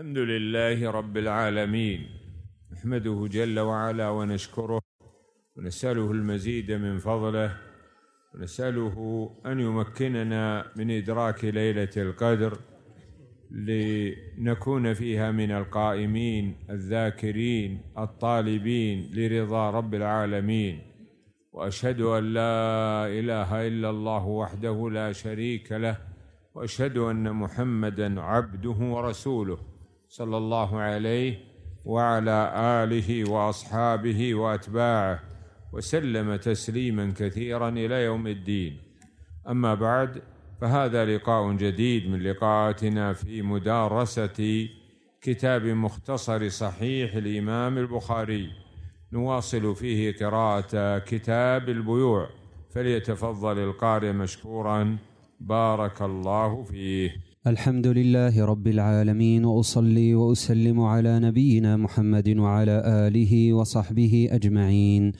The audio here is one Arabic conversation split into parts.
الحمد لله رب العالمين نحمده جل وعلا ونشكره ونساله المزيد من فضله ونساله ان يمكننا من ادراك ليله القدر لنكون فيها من القائمين الذاكرين الطالبين لرضا رب العالمين واشهد ان لا اله الا الله وحده لا شريك له واشهد ان محمدا عبده ورسوله صلى الله عليه وعلى اله واصحابه واتباعه وسلم تسليما كثيرا الى يوم الدين اما بعد فهذا لقاء جديد من لقاءاتنا في مدارسه كتاب مختصر صحيح الامام البخاري نواصل فيه قراءه كتاب البيوع فليتفضل القارئ مشكورا بارك الله فيه الحمد لله رب العالمين واصلي واسلم على نبينا محمد وعلى اله وصحبه اجمعين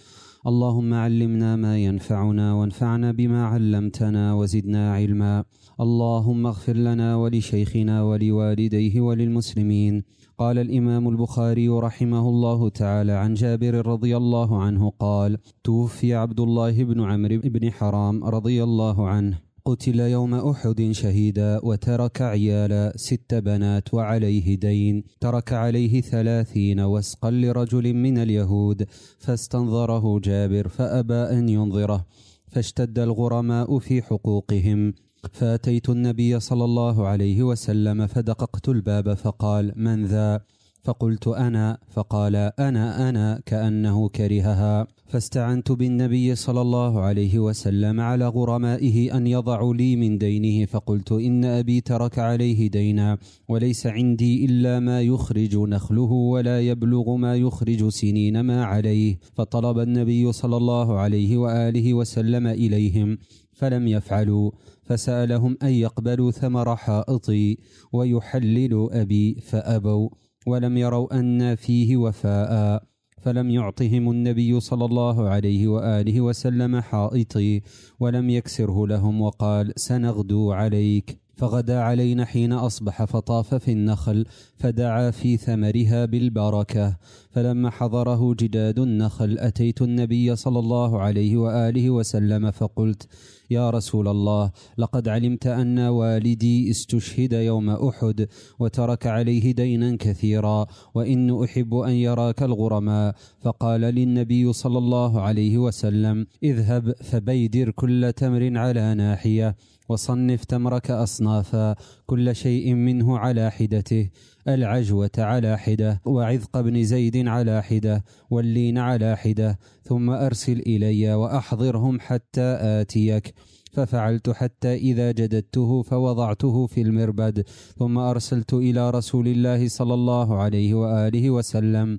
اللهم علمنا ما ينفعنا وانفعنا بما علمتنا وزدنا علما اللهم اغفر لنا ولشيخنا ولوالديه وللمسلمين قال الامام البخاري رحمه الله تعالى عن جابر رضي الله عنه قال توفي عبد الله بن عمرو بن حرام رضي الله عنه قتل يوم أحد شهيدا وترك عيالا ست بنات وعليه دين ترك عليه ثلاثين وسقا لرجل من اليهود فاستنظره جابر فأبى أن ينظره فاشتد الغرماء في حقوقهم فأتيت النبي صلى الله عليه وسلم فدققت الباب فقال من ذا؟ فقلت أنا فقال أنا أنا كأنه كرهها فاستعنت بالنبي صلى الله عليه وسلم على غرمائه أن يضعوا لي من دينه فقلت إن أبي ترك عليه دينا وليس عندي إلا ما يخرج نخله ولا يبلغ ما يخرج سنين ما عليه فطلب النبي صلى الله عليه وآله وسلم إليهم فلم يفعلوا فسألهم أن يقبلوا ثمر حائطي ويحللوا أبي فأبوا ولم يروا أن فيه وفاء فلم يعطهم النبي صلى الله عليه واله وسلم حائطي ولم يكسره لهم وقال سنغدو عليك فغدا علينا حين اصبح فطاف في النخل فدعا في ثمرها بالبركه فلما حضره جداد النخل اتيت النبي صلى الله عليه واله وسلم فقلت يا رسول الله لقد علمت ان والدي استشهد يوم احد وترك عليه دينا كثيرا وان احب ان يراك الغرماء فقال للنبي صلى الله عليه وسلم اذهب فبيدر كل تمر على ناحيه وصنف تمرك أصنافا كل شيء منه على حدته العجوة على حدة وعذق بن زيد على حدة واللين على حدة ثم أرسل إلي وأحضرهم حتى آتيك ففعلت حتى إذا جددته فوضعته في المربد ثم أرسلت إلى رسول الله صلى الله عليه وآله وسلم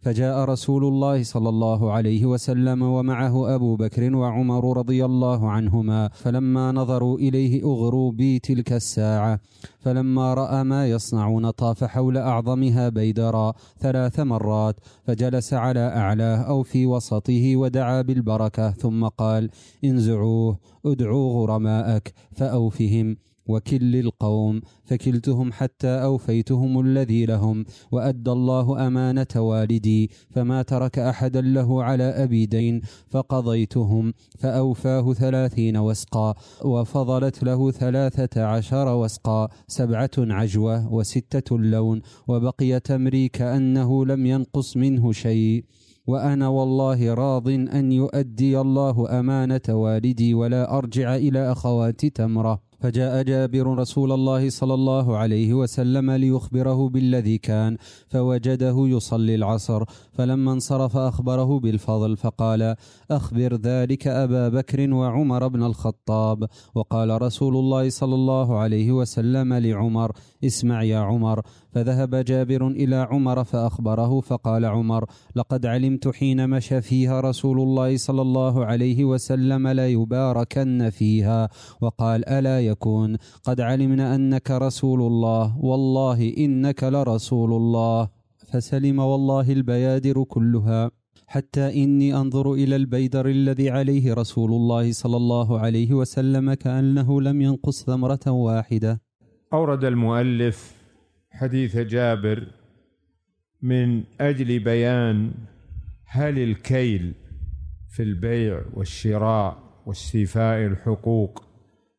فجاء رسول الله صلى الله عليه وسلم ومعه أبو بكر وعمر رضي الله عنهما فلما نظروا إليه أغروا بي تلك الساعة فلما رأى ما يصنعون طاف حول أعظمها بيدرا ثلاث مرات فجلس على أعلاه أو في وسطه ودعا بالبركة ثم قال انزعوه ادعوا ادعوا غرماءك فأوفهم وكل القوم فكلتهم حتى أوفيتهم الذي لهم وأدى الله أمانة والدي فما ترك أحدا له على أبي دين فقضيتهم فأوفاه ثلاثين وسقا وفضلت له ثلاثة عشر وسقا سبعة عجوة وستة لون وبقي تمري كأنه لم ينقص منه شيء وانا والله راض ان يؤدي الله امانه والدي ولا ارجع الى اخواتي تمره فجاء جابر رسول الله صلى الله عليه وسلم ليخبره بالذي كان فوجده يصلي العصر فلما انصرف اخبره بالفضل فقال اخبر ذلك ابا بكر وعمر بن الخطاب وقال رسول الله صلى الله عليه وسلم لعمر اسمع يا عمر فذهب جابر الى عمر فاخبره فقال عمر لقد علمت حين مشى فيها رسول الله صلى الله عليه وسلم ليباركن فيها وقال الا يكون قد علمنا انك رسول الله والله انك لرسول الله فسلم والله البيادر كلها حتى إني أنظر إلى البيدر الذي عليه رسول الله صلى الله عليه وسلم كأنه لم ينقص ثمرة واحدة اورد المؤلف حديث جابر من اجل بيان هل الكيل في البيع والشراء واستيفاء الحقوق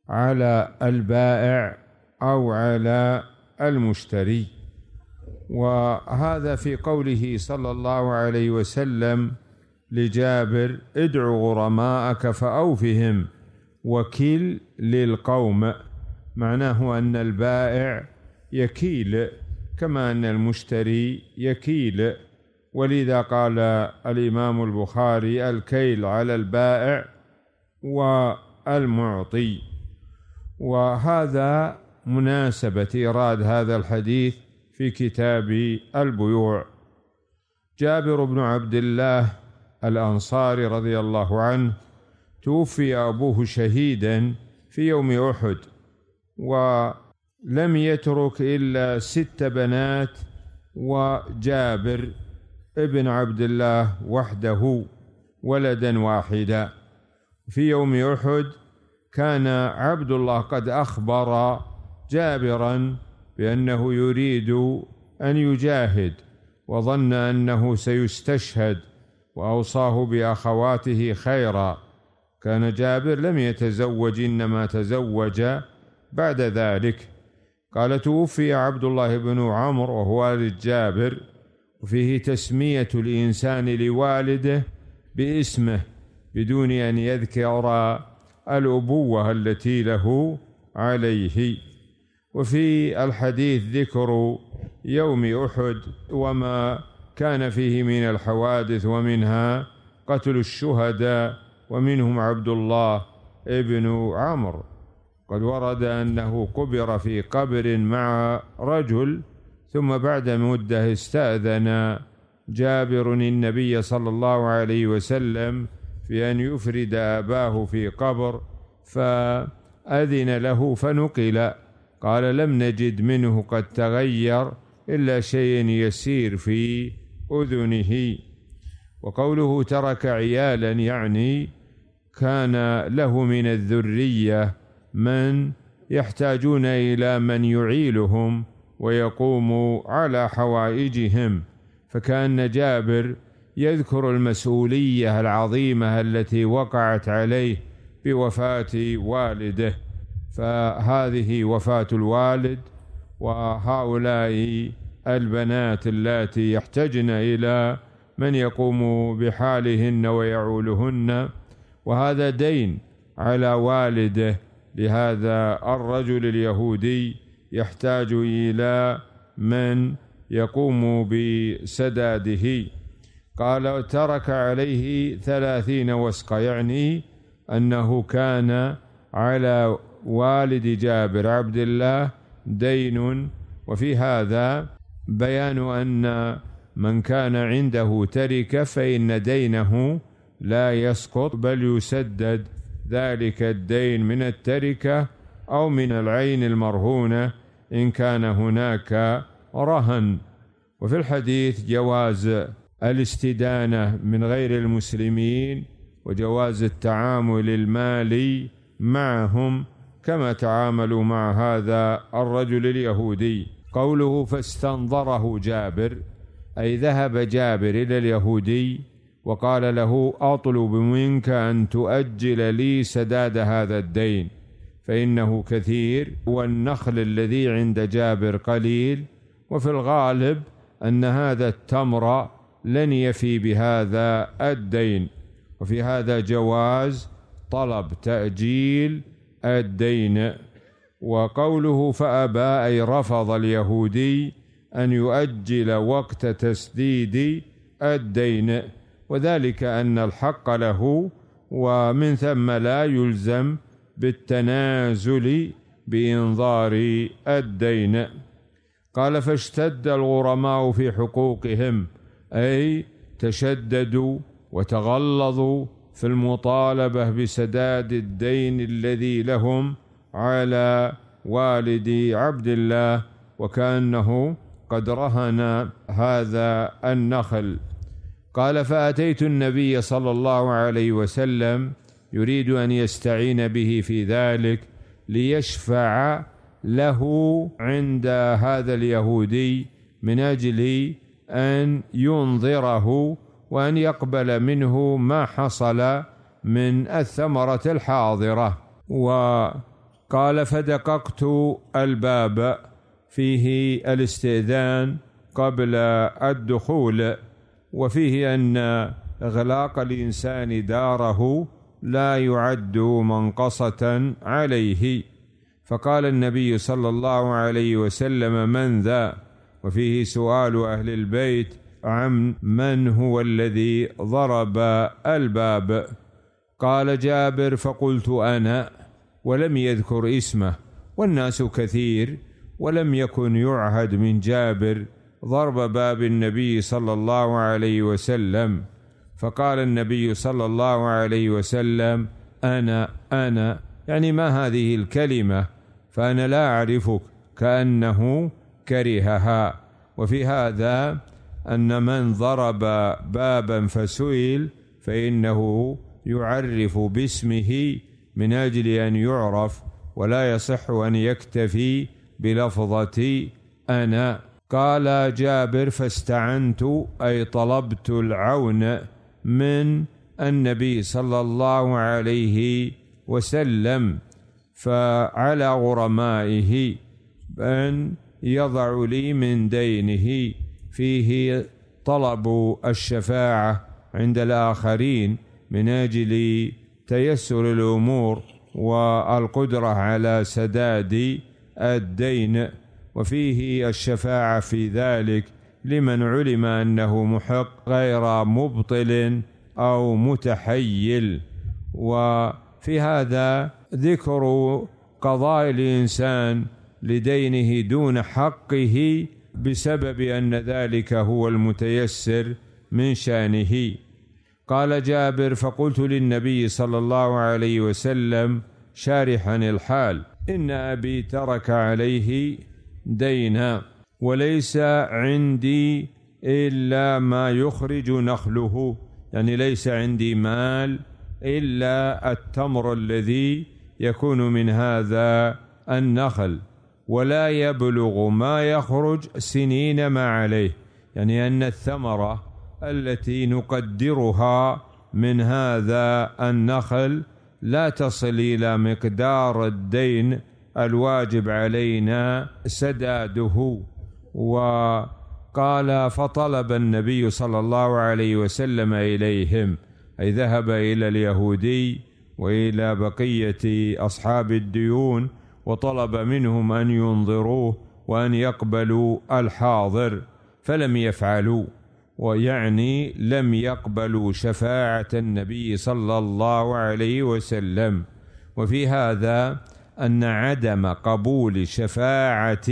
على البائع او على المشتري وهذا في قوله صلى الله عليه وسلم لجابر ادع غرماءك فاوفهم وكل للقوم معناه أن البائع يكيل كما أن المشتري يكيل ولذا قال الإمام البخاري الكيل على البائع والمعطي وهذا مناسبة إيراد هذا الحديث في كتاب البيوع جابر بن عبد الله الأنصاري رضي الله عنه توفي أبوه شهيدا في يوم أحد ولم يترك إلا ست بنات وجابر ابن عبد الله وحده ولدا واحدا في يوم أحد كان عبد الله قد أخبر جابرا بأنه يريد أن يجاهد وظن أنه سيستشهد وأوصاه بأخواته خيرا كان جابر لم يتزوج إنما تزوج بعد ذلك قال توفي عبد الله بن عمرو وهو والد جابر وفيه تسمية الإنسان لوالده باسمه بدون أن يذكر الأبوة التي له عليه وفي الحديث ذكر يوم أحد وما كان فيه من الحوادث ومنها قتل الشهداء ومنهم عبد الله ابن عمرو قد ورد أنه قبر في قبر مع رجل ثم بعد مدة استأذن جابر النبي صلى الله عليه وسلم في أن يفرد أباه في قبر فأذن له فنقل قال لم نجد منه قد تغير إلا شيء يسير في أذنه وقوله ترك عيالا يعني كان له من الذريه من يحتاجون الى من يعيلهم ويقوم على حوائجهم فكان جابر يذكر المسؤوليه العظيمه التي وقعت عليه بوفاه والده فهذه وفاه الوالد وهؤلاء البنات اللاتي يحتجن الى من يقوم بحالهن ويعولهن وهذا دين على والده لهذا الرجل اليهودي يحتاج إلى من يقوم بسداده قال ترك عليه ثلاثين وسقا يعني أنه كان على والد جابر عبد الله دين وفي هذا بيان أن من كان عنده تركة فإن دينه لا يسقط بل يسدد ذلك الدين من التركة أو من العين المرهونة إن كان هناك رهن وفي الحديث جواز الاستدانة من غير المسلمين وجواز التعامل المالي معهم كما تعاملوا مع هذا الرجل اليهودي قوله فاستنظره جابر أي ذهب جابر إلى اليهودي وقال له اطلب منك ان تؤجل لي سداد هذا الدين فانه كثير والنخل الذي عند جابر قليل وفي الغالب ان هذا التمر لن يفي بهذا الدين وفي هذا جواز طلب تاجيل الدين وقوله فابى اي رفض اليهودي ان يؤجل وقت تسديد الدين وذلك أن الحق له ومن ثم لا يلزم بالتنازل بإنظار الدين قال فاشتد الغرماء في حقوقهم أي تشددوا وتغلظوا في المطالبة بسداد الدين الذي لهم على والد عبد الله وكأنه قد رهن هذا النخل قال فاتيت النبي صلى الله عليه وسلم يريد ان يستعين به في ذلك ليشفع له عند هذا اليهودي من اجل ان ينظره وان يقبل منه ما حصل من الثمره الحاضره وقال فدققت الباب فيه الاستئذان قبل الدخول وفيه أن إغلاق الإنسان داره لا يعد منقصة عليه فقال النبي صلى الله عليه وسلم من ذا وفيه سؤال أهل البيت عن من هو الذي ضرب الباب قال جابر فقلت أنا ولم يذكر اسمه والناس كثير ولم يكن يعهد من جابر ضرب باب النبي صلى الله عليه وسلم فقال النبي صلى الله عليه وسلم انا انا يعني ما هذه الكلمه فانا لا اعرفك كانه كرهها وفي هذا ان من ضرب بابا فسئل فانه يعرف باسمه من اجل ان يعرف ولا يصح ان يكتفي بلفظه انا قال جابر فاستعنت اي طلبت العون من النبي صلى الله عليه وسلم فعلى غرمائه ان يضع لي من دينه فيه طلب الشفاعه عند الاخرين من اجل تيسر الامور والقدره على سداد الدين وفيه الشفاعة في ذلك لمن علم أنه محق غير مبطل أو متحيل وفي هذا ذكر قضاء الإنسان لدينه دون حقه بسبب أن ذلك هو المتيسر من شأنه قال جابر فقلت للنبي صلى الله عليه وسلم شارحا الحال إن أبي ترك عليه دينا وليس عندي الا ما يخرج نخله يعني ليس عندي مال الا التمر الذي يكون من هذا النخل ولا يبلغ ما يخرج سنين ما عليه يعني ان الثمره التي نقدرها من هذا النخل لا تصل الى مقدار الدين الواجب علينا سداده وقال فطلب النبي صلى الله عليه وسلم اليهم اي ذهب الى اليهودي والى بقيه اصحاب الديون وطلب منهم ان ينظروه وان يقبلوا الحاضر فلم يفعلوا ويعني لم يقبلوا شفاعه النبي صلى الله عليه وسلم وفي هذا ان عدم قبول شفاعه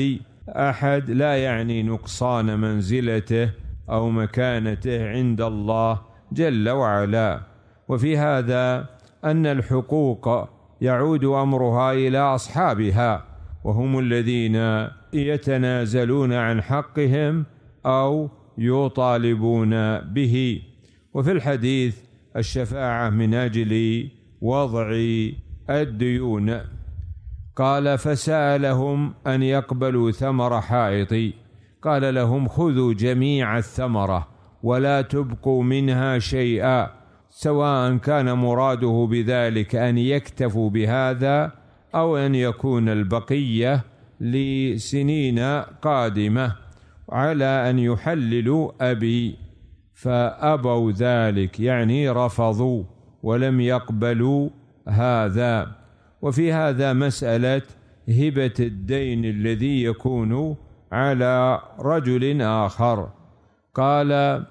احد لا يعني نقصان منزلته او مكانته عند الله جل وعلا وفي هذا ان الحقوق يعود امرها الى اصحابها وهم الذين يتنازلون عن حقهم او يطالبون به وفي الحديث الشفاعه من اجل وضع الديون قال فسالهم ان يقبلوا ثمر حائطي قال لهم خذوا جميع الثمره ولا تبقوا منها شيئا سواء كان مراده بذلك ان يكتفوا بهذا او ان يكون البقيه لسنين قادمه على ان يحللوا ابي فابوا ذلك يعني رفضوا ولم يقبلوا هذا وفي هذا مسألة هبة الدين الذي يكون على رجل آخر قال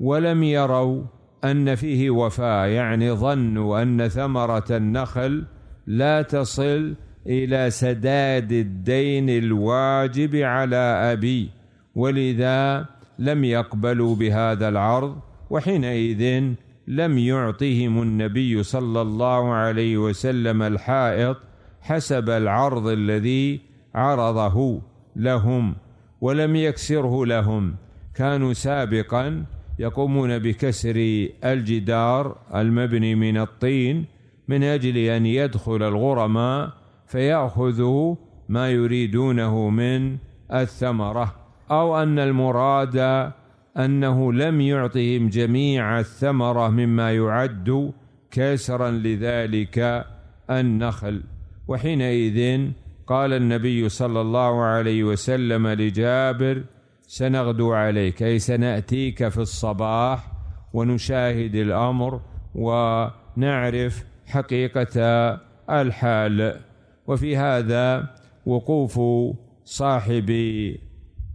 ولم يروا أن فيه وفاء يعني ظنوا أن ثمرة النخل لا تصل إلى سداد الدين الواجب على أبي ولذا لم يقبلوا بهذا العرض وحينئذ لم يعطهم النبي صلى الله عليه وسلم الحائط حسب العرض الذي عرضه لهم ولم يكسره لهم كانوا سابقا يقومون بكسر الجدار المبني من الطين من اجل ان يدخل الغرماء فياخذوا ما يريدونه من الثمره او ان المراد انه لم يعطهم جميع الثمره مما يعد كسرا لذلك النخل وحينئذ قال النبي صلى الله عليه وسلم لجابر سنغدو عليك اي سناتيك في الصباح ونشاهد الامر ونعرف حقيقه الحال وفي هذا وقوف صاحب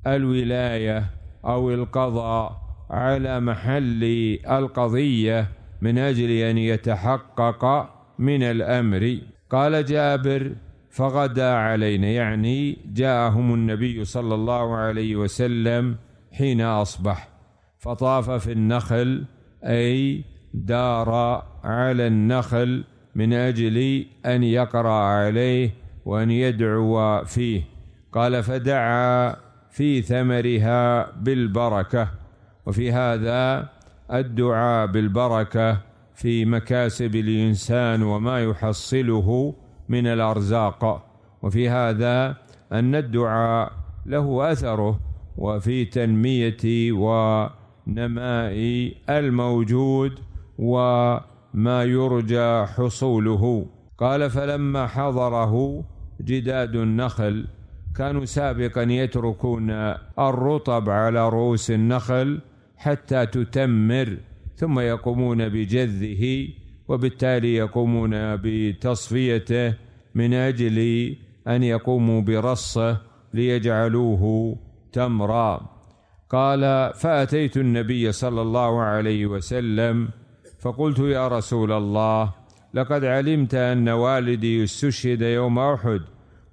الولايه أو القضاء على محل القضية من أجل أن يتحقق من الأمر قال جابر فغدا علينا يعني جاءهم النبي صلى الله عليه وسلم حين أصبح فطاف في النخل أي دار على النخل من أجل أن يقرأ عليه وأن يدعو فيه قال فدعا في ثمرها بالبركه وفي هذا الدعاء بالبركه في مكاسب الانسان وما يحصله من الارزاق وفي هذا ان الدعاء له اثره وفي تنميه ونماء الموجود وما يرجى حصوله قال فلما حضره جداد النخل كانوا سابقا يتركون الرطب على رؤوس النخل حتى تتمر ثم يقومون بجذه وبالتالي يقومون بتصفيته من اجل ان يقوموا برصه ليجعلوه تمرا قال فاتيت النبي صلى الله عليه وسلم فقلت يا رسول الله لقد علمت ان والدي استشهد يوم احد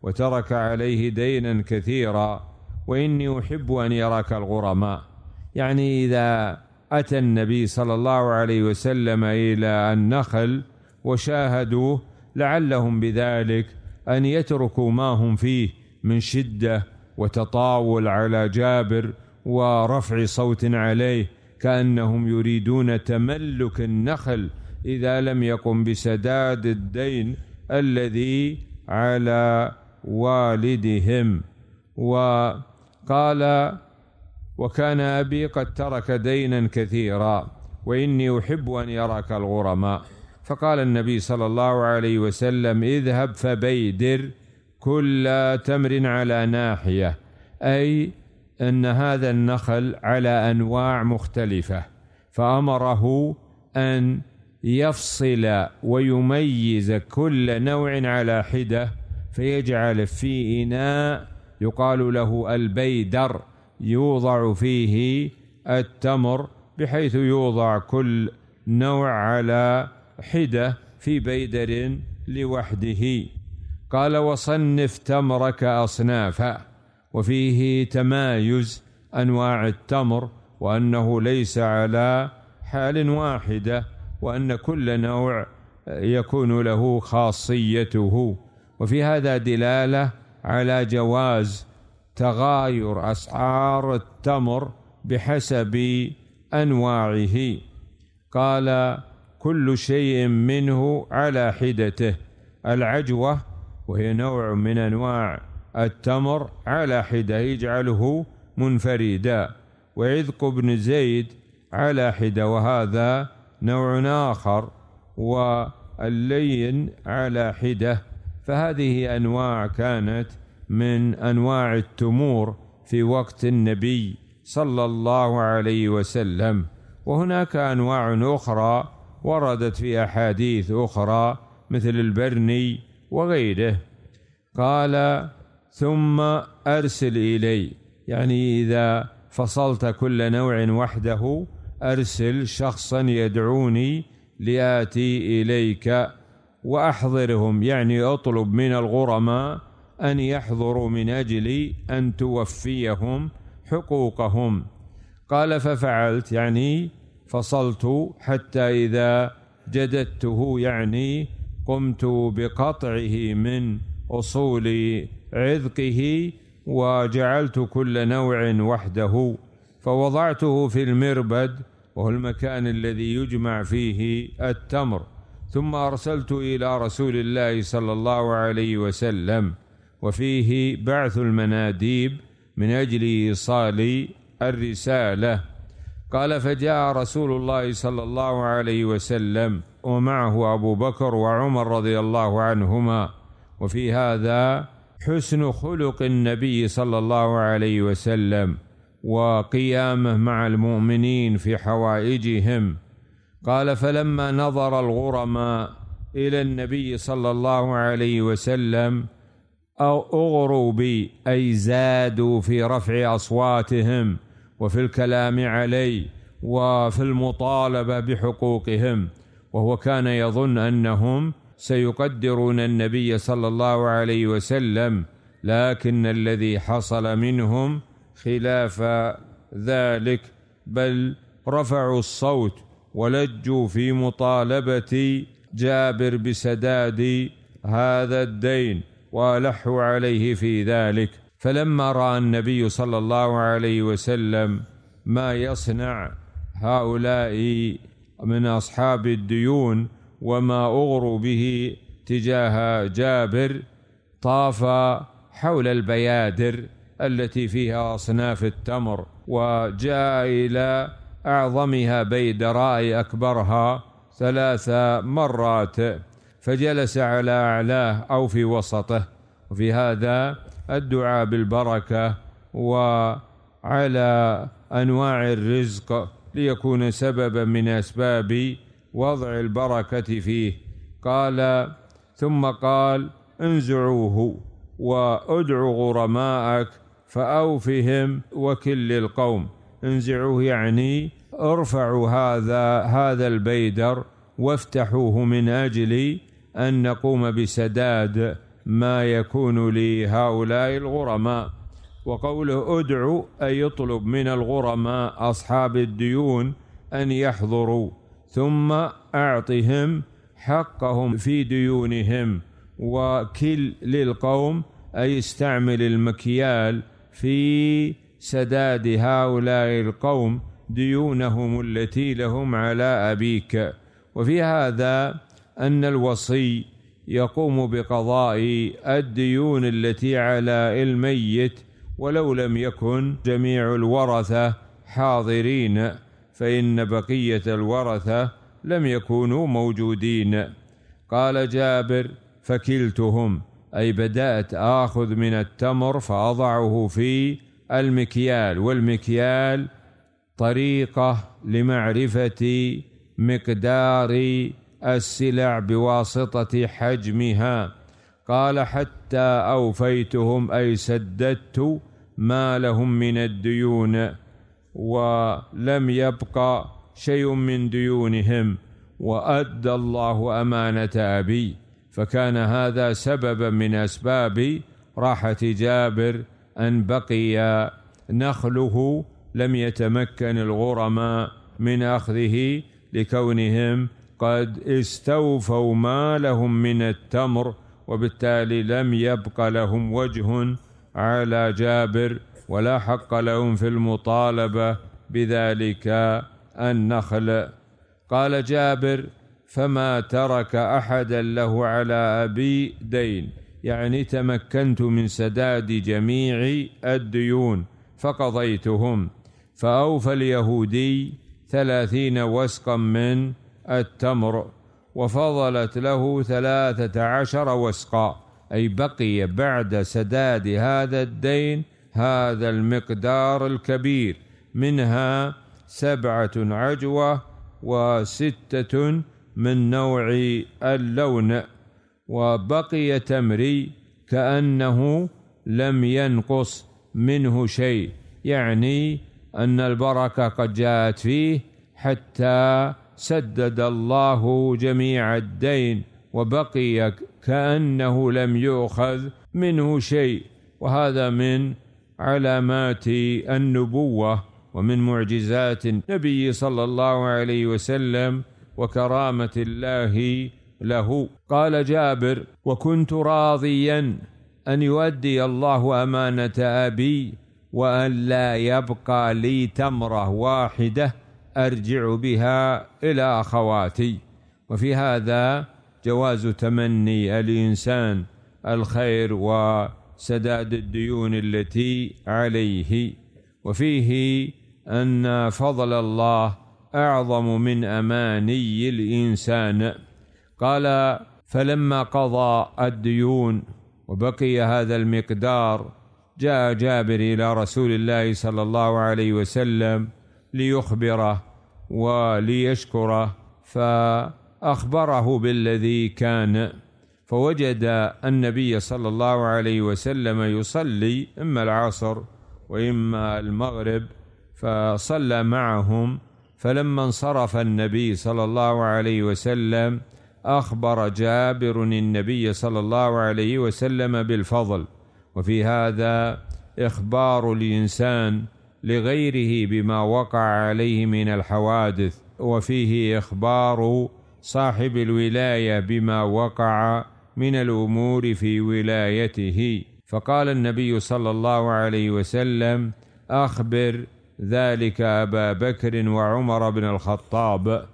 وترك عليه دينا كثيرا واني احب ان يراك الغرماء يعني اذا اتى النبي صلى الله عليه وسلم الى النخل وشاهدوه لعلهم بذلك ان يتركوا ما هم فيه من شده وتطاول على جابر ورفع صوت عليه كانهم يريدون تملك النخل اذا لم يقم بسداد الدين الذي على والدهم وقال وكان أبي قد ترك دينا كثيرا وإني أحب أن يراك الغرماء فقال النبي صلى الله عليه وسلم اذهب فبيدر كل تمر على ناحية أي أن هذا النخل على أنواع مختلفة فأمره أن يفصل ويميز كل نوع على حده فيجعل في إناء يقال له البيدر يوضع فيه التمر بحيث يوضع كل نوع على حده في بيدر لوحده قال وصنف تمرك اصنافا وفيه تمايز انواع التمر وانه ليس على حال واحده وان كل نوع يكون له خاصيته وفي هذا دلاله على جواز تغاير اسعار التمر بحسب انواعه قال كل شيء منه على حدته العجوه وهي نوع من انواع التمر على حده يجعله منفردا وعذق بن زيد على حده وهذا نوع اخر واللين على حده فهذه انواع كانت من انواع التمور في وقت النبي صلى الله عليه وسلم وهناك انواع اخرى وردت في احاديث اخرى مثل البرني وغيره قال ثم ارسل الي يعني اذا فصلت كل نوع وحده ارسل شخصا يدعوني لاتي اليك واحضرهم يعني اطلب من الغرماء ان يحضروا من اجل ان توفيهم حقوقهم قال ففعلت يعني فصلت حتى اذا جددته يعني قمت بقطعه من اصول عذقه وجعلت كل نوع وحده فوضعته في المربد وهو المكان الذي يجمع فيه التمر ثم ارسلت الى رسول الله صلى الله عليه وسلم وفيه بعث المناديب من اجل ايصال الرساله قال فجاء رسول الله صلى الله عليه وسلم ومعه ابو بكر وعمر رضي الله عنهما وفي هذا حسن خلق النبي صلى الله عليه وسلم وقيامه مع المؤمنين في حوائجهم قال فلما نظر الغرماء إلى النبي صلى الله عليه وسلم أو أغروا بي أي زادوا في رفع أصواتهم وفي الكلام علي وفي المطالبة بحقوقهم وهو كان يظن أنهم سيقدرون النبي صلى الله عليه وسلم لكن الذي حصل منهم خلاف ذلك بل رفعوا الصوت ولجوا في مطالبه جابر بسداد هذا الدين والحوا عليه في ذلك فلما راى النبي صلى الله عليه وسلم ما يصنع هؤلاء من اصحاب الديون وما اغروا به تجاه جابر طاف حول البيادر التي فيها اصناف التمر وجاء الى أعظمها بيدراء أكبرها ثلاث مرات فجلس على أعلاه أو في وسطه وفي هذا الدعاء بالبركة وعلى أنواع الرزق ليكون سببا من أسباب وضع البركة فيه قال ثم قال انزعوه وادع غرماءك فأوفهم وكل القوم انزعوه يعني ارفعوا هذا هذا البيدر وافتحوه من اجل ان نقوم بسداد ما يكون لهؤلاء الغرماء وقوله ادعو اي يطلب من الغرماء اصحاب الديون ان يحضروا ثم اعطهم حقهم في ديونهم وكل للقوم اي استعمل المكيال في سداد هؤلاء القوم ديونهم التي لهم على أبيك وفي هذا أن الوصي يقوم بقضاء الديون التي على الميت ولو لم يكن جميع الورثة حاضرين فإن بقية الورثة لم يكونوا موجودين قال جابر فكلتهم أي بدأت آخذ من التمر فأضعه في المكيال والمكيال طريقة لمعرفة مقدار السلع بواسطة حجمها قال حتى أوفيتهم أي سددت ما لهم من الديون ولم يبق شيء من ديونهم وأدى الله أمانة أبي فكان هذا سببا من أسباب راحة جابر أن بقي نخله لم يتمكن الغرماء من أخذه لكونهم قد استوفوا ما لهم من التمر وبالتالي لم يبق لهم وجه على جابر ولا حق لهم في المطالبة بذلك النخل قال جابر فما ترك أحدا له على أبي دين يعني تمكنت من سداد جميع الديون فقضيتهم فأوفى اليهودي ثلاثين وسقا من التمر وفضلت له ثلاثة عشر وسقا أي بقي بعد سداد هذا الدين هذا المقدار الكبير منها سبعة عجوة وستة من نوع اللون وبقي تمري كأنه لم ينقص منه شيء يعني أن البركة قد جاءت فيه حتى سدد الله جميع الدين وبقي كأنه لم يؤخذ منه شيء وهذا من علامات النبوة ومن معجزات النبي صلى الله عليه وسلم وكرامة الله له قال جابر وكنت راضيا ان يؤدي الله امانه ابي وان لا يبقى لي تمره واحده ارجع بها الى اخواتي وفي هذا جواز تمني الانسان الخير وسداد الديون التي عليه وفيه ان فضل الله اعظم من اماني الانسان قال فلما قضى الديون وبقي هذا المقدار جاء جابر الى رسول الله صلى الله عليه وسلم ليخبره وليشكره فاخبره بالذي كان فوجد النبي صلى الله عليه وسلم يصلي اما العصر واما المغرب فصلى معهم فلما انصرف النبي صلى الله عليه وسلم اخبر جابر النبي صلى الله عليه وسلم بالفضل وفي هذا اخبار الانسان لغيره بما وقع عليه من الحوادث وفيه اخبار صاحب الولايه بما وقع من الامور في ولايته فقال النبي صلى الله عليه وسلم اخبر ذلك ابا بكر وعمر بن الخطاب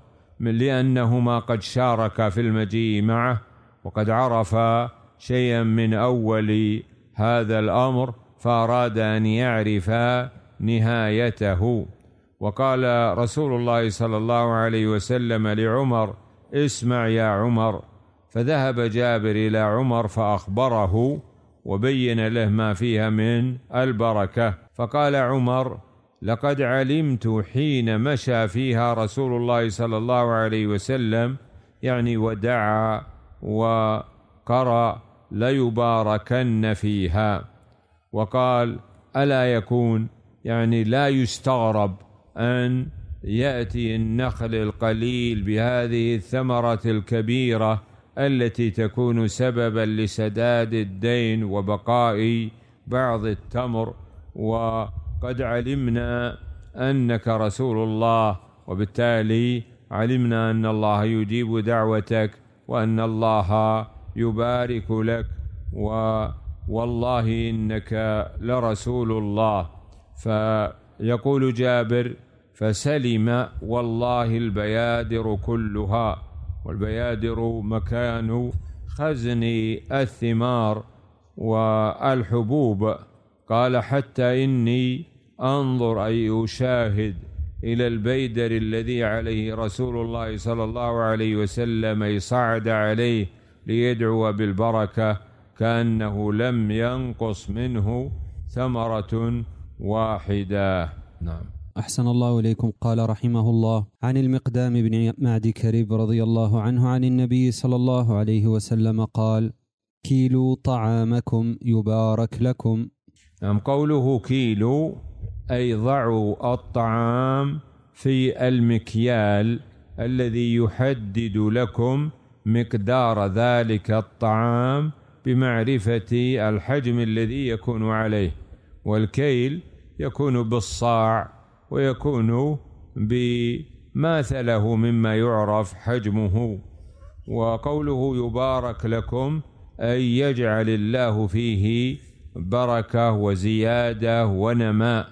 لأنهما قد شاركا في المجيء معه وقد عرفا شيئا من أول هذا الأمر فأراد أن يعرف نهايته وقال رسول الله صلى الله عليه وسلم لعمر اسمع يا عمر فذهب جابر إلى عمر فأخبره وبين له ما فيها من البركة فقال عمر لقد علمت حين مشى فيها رسول الله صلى الله عليه وسلم يعني ودعا وقرأ ليباركن فيها وقال ألا يكون يعني لا يستغرب أن يأتي النخل القليل بهذه الثمرة الكبيرة التي تكون سببا لسداد الدين وبقاء بعض التمر و قد علمنا انك رسول الله وبالتالي علمنا ان الله يجيب دعوتك وان الله يبارك لك و والله انك لرسول الله فيقول جابر فسلم والله البيادر كلها والبيادر مكان خزن الثمار والحبوب قال حتى اني انظر أي اشاهد إلى البيدر الذي عليه رسول الله صلى الله عليه وسلم صعد عليه ليدعو بالبركة كأنه لم ينقص منه ثمرة واحدة نعم أحسن الله إليكم قال رحمه الله عن المقدام بن معد كريب رضي الله عنه عن النبي صلى الله عليه وسلم قال كيلوا طعامكم يبارك لكم نعم قوله كيلوا أي ضعوا الطعام في المكيال الذي يحدد لكم مقدار ذلك الطعام بمعرفة الحجم الذي يكون عليه والكيل يكون بالصاع ويكون بما ثله مما يعرف حجمه وقوله يبارك لكم أي يجعل الله فيه بركة وزيادة ونماء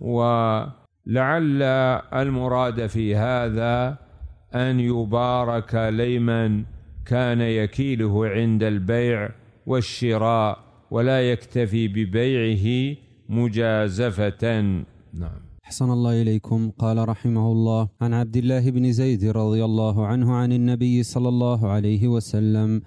ولعل المراد في هذا أن يبارك ليمن كان يكيله عند البيع والشراء ولا يكتفي ببيعه مجازفة نعم أحسن الله إليكم قال رحمه الله عن عبد الله بن زيد رضي الله عنه عن النبي صلى الله عليه وسلم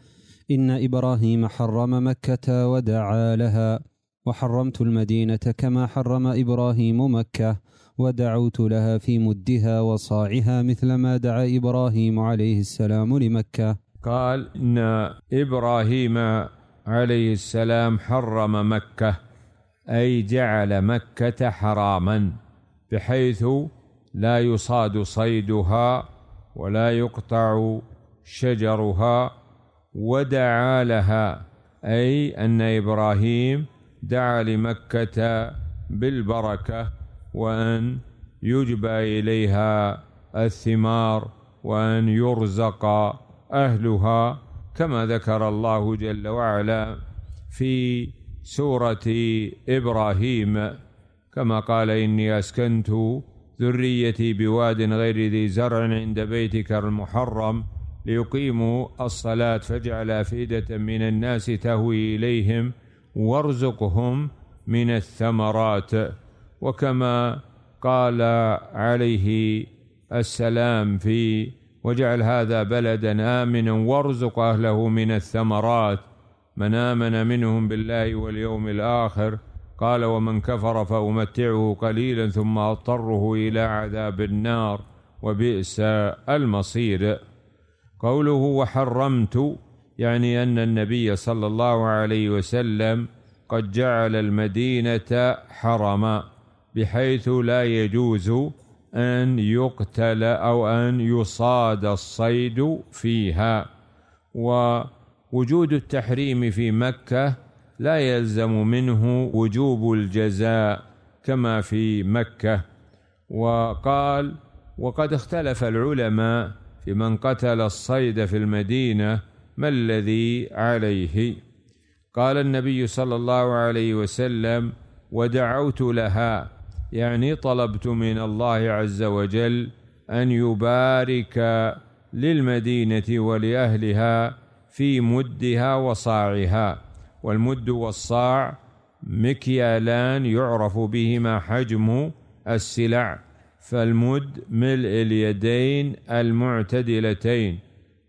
إن إبراهيم حرم مكة ودعا لها وحرمت المدينة كما حرم إبراهيم مكة ودعوت لها في مدها وصاعها مثل ما دعا إبراهيم عليه السلام لمكة قال إن إبراهيم عليه السلام حرم مكة أي جعل مكة حراما بحيث لا يصاد صيدها ولا يقطع شجرها ودعا لها أي أن إبراهيم دعا لمكة بالبركة وأن يجبى إليها الثمار وأن يرزق أهلها كما ذكر الله جل وعلا في سورة إبراهيم كما قال إني أسكنت ذريتي بواد غير ذي زرع عند بيتك المحرم ليقيموا الصلاة فاجعل أفئدة من الناس تهوي إليهم وارزقهم من الثمرات وكما قال عليه السلام في واجعل هذا بلدا امنا وارزق اهله من الثمرات من امن منهم بالله واليوم الاخر قال ومن كفر فامتعه قليلا ثم اضطره الى عذاب النار وبئس المصير قوله وحرمت يعني أن النبي صلى الله عليه وسلم قد جعل المدينة حرما بحيث لا يجوز أن يقتل أو أن يصاد الصيد فيها ووجود التحريم في مكة لا يلزم منه وجوب الجزاء كما في مكة وقال وقد اختلف العلماء في من قتل الصيد في المدينه ما الذي عليه قال النبي صلى الله عليه وسلم ودعوت لها يعني طلبت من الله عز وجل ان يبارك للمدينه ولاهلها في مدها وصاعها والمد والصاع مكيالان يعرف بهما حجم السلع فالمد ملء اليدين المعتدلتين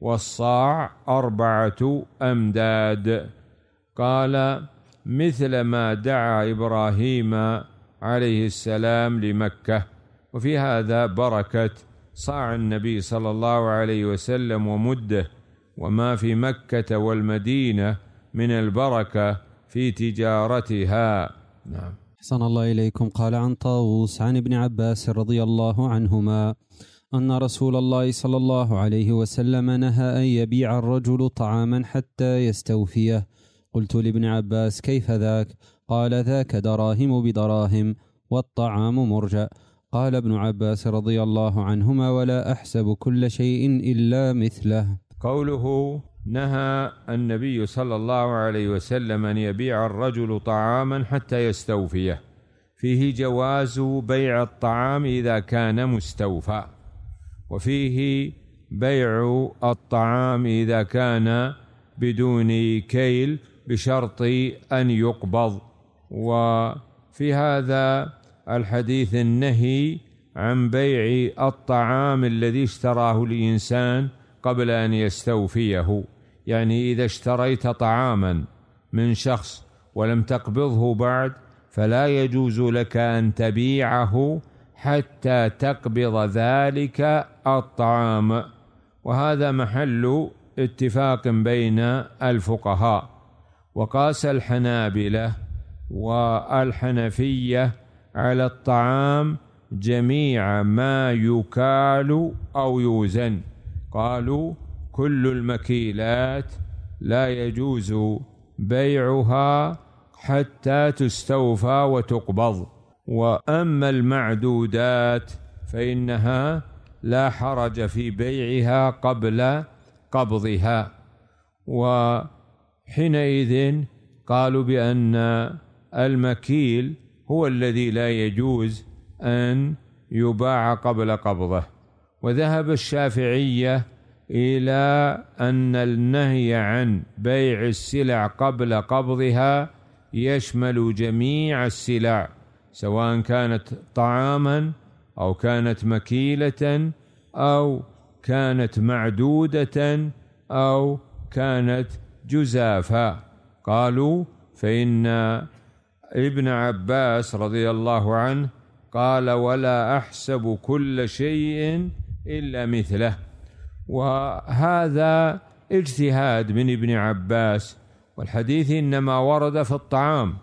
والصاع أربعة أمداد قال مثل ما دعا إبراهيم عليه السلام لمكة وفي هذا بركة صاع النبي صلى الله عليه وسلم ومده وما في مكة والمدينة من البركة في تجارتها نعم أحسن الله إليكم قال عن طاووس عن ابن عباس رضي الله عنهما أن رسول الله صلى الله عليه وسلم نهى أن يبيع الرجل طعاما حتى يستوفيه قلت لابن عباس كيف ذاك قال ذاك دراهم بدراهم والطعام مرجأ قال ابن عباس رضي الله عنهما ولا أحسب كل شيء إلا مثله قوله نهى النبي صلى الله عليه وسلم أن يبيع الرجل طعاما حتى يستوفيه فيه جواز بيع الطعام إذا كان مستوفى وفيه بيع الطعام اذا كان بدون كيل بشرط ان يقبض وفي هذا الحديث النهي عن بيع الطعام الذي اشتراه الانسان قبل ان يستوفيه يعني اذا اشتريت طعاما من شخص ولم تقبضه بعد فلا يجوز لك ان تبيعه حتى تقبض ذلك الطعام وهذا محل اتفاق بين الفقهاء وقاس الحنابلة والحنفية على الطعام جميع ما يكال أو يوزن قالوا كل المكيلات لا يجوز بيعها حتى تستوفى وتقبض واما المعدودات فانها لا حرج في بيعها قبل قبضها وحينئذ قالوا بان المكيل هو الذي لا يجوز ان يباع قبل قبضه وذهب الشافعيه الى ان النهي عن بيع السلع قبل قبضها يشمل جميع السلع سواء كانت طعاما او كانت مكيله او كانت معدوده او كانت جزافا قالوا فان ابن عباس رضي الله عنه قال ولا احسب كل شيء الا مثله وهذا اجتهاد من ابن عباس والحديث انما ورد في الطعام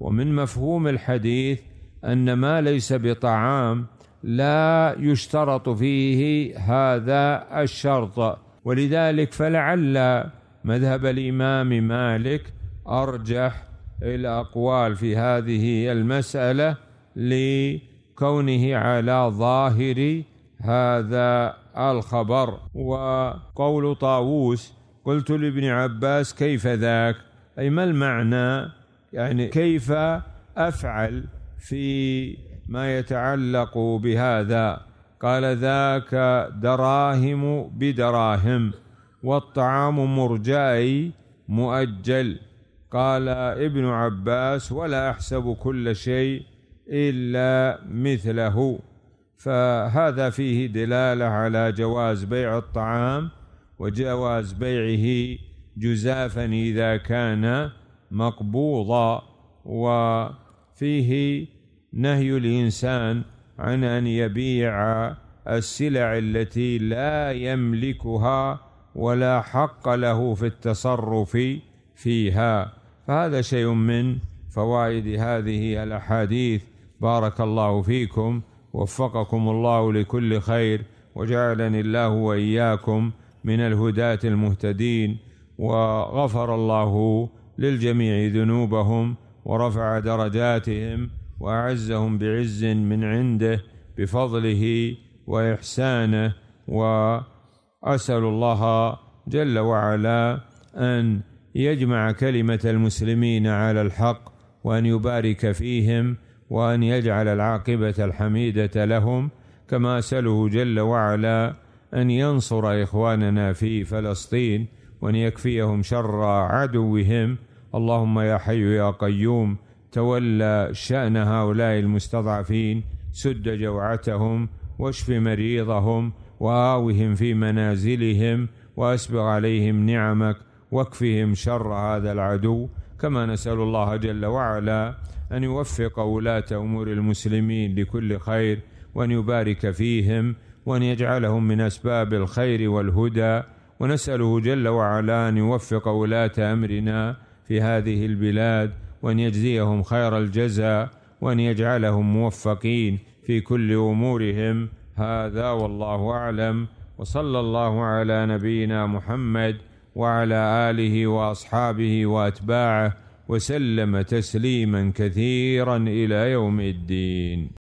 ومن مفهوم الحديث ان ما ليس بطعام لا يشترط فيه هذا الشرط ولذلك فلعل مذهب الامام مالك ارجح الاقوال في هذه المساله لكونه على ظاهر هذا الخبر وقول طاووس قلت لابن عباس كيف ذاك اي ما المعنى يعني كيف افعل في ما يتعلق بهذا قال ذاك دراهم بدراهم والطعام مرجاي مؤجل قال ابن عباس ولا احسب كل شيء الا مثله فهذا فيه دلاله على جواز بيع الطعام وجواز بيعه جزافا اذا كان مقبوضا و فيه نهي الانسان عن ان يبيع السلع التي لا يملكها ولا حق له في التصرف فيها فهذا شيء من فوائد هذه الاحاديث بارك الله فيكم وفقكم الله لكل خير وجعلني الله واياكم من الهداة المهتدين وغفر الله للجميع ذنوبهم ورفع درجاتهم واعزهم بعز من عنده بفضله واحسانه واسال الله جل وعلا ان يجمع كلمه المسلمين على الحق وان يبارك فيهم وان يجعل العاقبه الحميده لهم كما اساله جل وعلا ان ينصر اخواننا في فلسطين وان يكفيهم شر عدوهم اللهم يا حي يا قيوم تولى شأن هؤلاء المستضعفين سد جوعتهم واشف مريضهم وآوهم في منازلهم وأسبغ عليهم نعمك واكفهم شر هذا العدو كما نسأل الله جل وعلا أن يوفق ولاة أمور المسلمين لكل خير وأن يبارك فيهم وأن يجعلهم من أسباب الخير والهدى ونسأله جل وعلا أن يوفق ولاة أمرنا في هذه البلاد وان يجزيهم خير الجزاء وان يجعلهم موفقين في كل امورهم هذا والله اعلم وصلى الله على نبينا محمد وعلى اله واصحابه واتباعه وسلم تسليما كثيرا الى يوم الدين